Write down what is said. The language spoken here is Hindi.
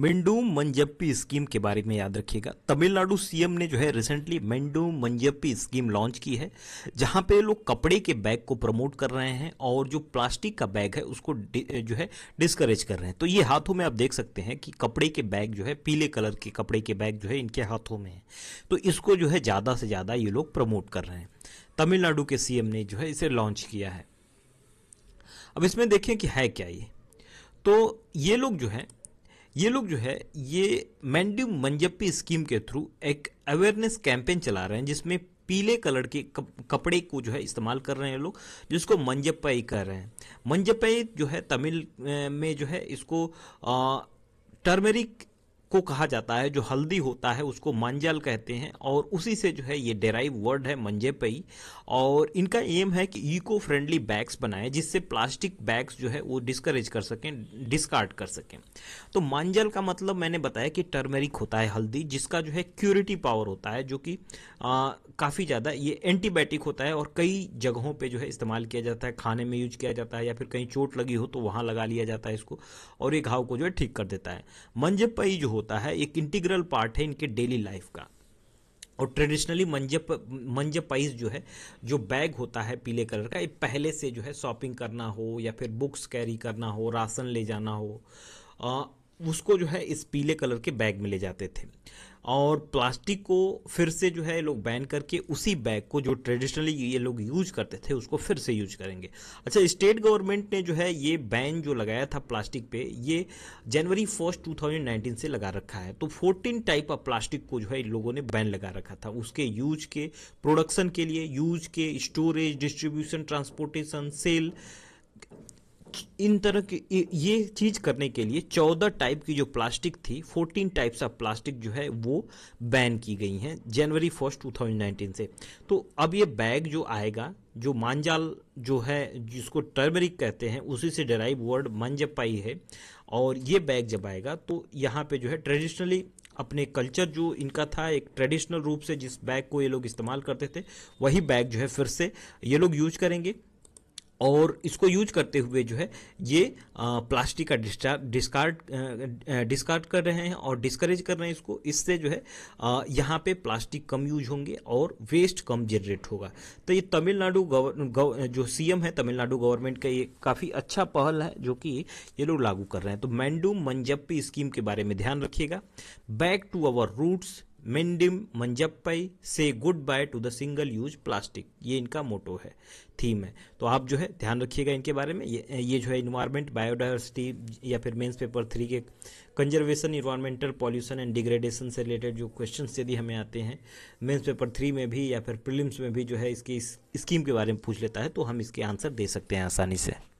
मेंडूम मंजप्पी स्कीम के बारे में याद रखिएगा तमिलनाडु सीएम ने जो है recently Meendum Manjappai scheme launch की है जहां पे लोग कपड़े के बैग को प्रमोट कर रहे हैं और जो प्लास्टिक का बैग है उसको जो है डिस्करेज कर रहे हैं तो ये हाथों में आप देख सकते हैं कि कपड़े के बैग जो है पीले कलर के कपड़े के बैग जो है इनके हाथों में है तो इसको जो है ज़्यादा से ज़्यादा ये लोग प्रमोट कर रहे हैं तमिलनाडु के सीएम ने जो है इसे लॉन्च किया है अब इसमें देखें कि है क्या ये तो ये लोग जो है ये लोग जो है ये मैंडू मंजप्पी स्कीम के थ्रू एक अवेयरनेस कैंपेन चला रहे हैं जिसमें पीले कलर के कपड़े को जो है इस्तेमाल कर रहे हैं लोग जिसको मंजप्पाई कर रहे हैं मंजप्पाई जो है तमिल में जो है इसको टर्मेरिक को कहा जाता है जो हल्दी होता है उसको मंजल कहते हैं और उसी से जो है ये डेराइव वर्ड है मंजे और इनका एम है कि इको फ्रेंडली बैग्स बनाएं जिससे प्लास्टिक बैग्स जो है वो डिस्करेज कर सकें डिस्कार्ड कर सकें तो मंजल का मतलब मैंने बताया कि टर्मेरिक होता है हल्दी जिसका जो है क्यूरिटी पावर होता है जो कि काफ़ी ज़्यादा ये एंटीबायोटिक होता है और कई जगहों पर जो है इस्तेमाल किया जाता है खाने में यूज किया जाता है या फिर कहीं चोट लगी हो तो वहाँ लगा लिया जाता है इसको और ये घाव को जो है ठीक कर देता है मंजपई जो होता है एक इंटीग्रल पार्ट है इनके डेली लाइफ का और ट्रेडिशनली मंजप मंजपाइस जो है जो बैग होता है पीले कलर का ये पहले से जो है शॉपिंग करना हो या फिर बुक्स कैरी करना हो राशन ले जाना हो उसको जो है इस पीले कलर के बैग में ले जाते थे और प्लास्टिक को फिर से जो है लोग बैन करके उसी बैग को जो ट्रेडिशनली ये लोग यूज करते थे उसको फिर से यूज करेंगे अच्छा स्टेट गवर्नमेंट ने जो है ये बैन जो लगाया था प्लास्टिक पे ये जनवरी फर्स्ट 2019 से लगा रखा है तो 14 टाइप ऑफ प्लास्टिक को जो है लोगों ने बैन लगा रखा था उसके यूज के प्रोडक्शन के लिए यूज के स्टोरेज डिस्ट्रीब्यूशन ट्रांसपोर्टेशन सेल इन तरह की ये चीज़ करने के लिए चौदह टाइप की जो प्लास्टिक थी फोर्टीन टाइप्स ऑफ प्लास्टिक जो है वो बैन की गई हैं जनवरी फर्स्ट 2019 से तो अब ये बैग जो आएगा जो मांजाल जो है जिसको टर्मरिक कहते हैं उसी से डेराइव वर्ड मंजपाई है और ये बैग जब आएगा तो यहाँ पे जो है ट्रेडिशनली अपने कल्चर जो इनका था एक ट्रेडिशनल रूप से जिस बैग को ये लोग इस्तेमाल करते थे वही बैग जो है फिर से ये लोग यूज करेंगे और इसको यूज करते हुए जो है ये आ, प्लास्टिक का डिस्कार्ड डिस्कार्ड कर रहे हैं और डिस्करेज कर रहे हैं इसको इससे जो है यहाँ पे प्लास्टिक कम यूज होंगे और वेस्ट कम जनरेट होगा तो ये तमिलनाडु जो सीएम है तमिलनाडु गवर्नमेंट का ये काफ़ी अच्छा पहल है जो कि ये लोग लागू कर रहे हैं तो मैंडू मंजप्पी स्कीम के बारे में ध्यान रखिएगा back to our roots Meendum Manjappai से good bye to the single use plastic ये इनका मोटो है थीम है तो आप जो है ध्यान रखिएगा इनके बारे में ये ये जो है इन्वायरमेंट बायोडाइवर्सिटी या फिर मेंस पेपर थ्री के conservation environmental pollution and degradation से रिलेटेड जो क्वेश्चन यदि हमें आते हैं मेन्स पेपर थ्री में भी या फिर प्रिलिम्स में भी जो है इसकी इस, स्कीम के बारे में पूछ लेता है तो हम इसके आंसर दे सकते हैं आसानी से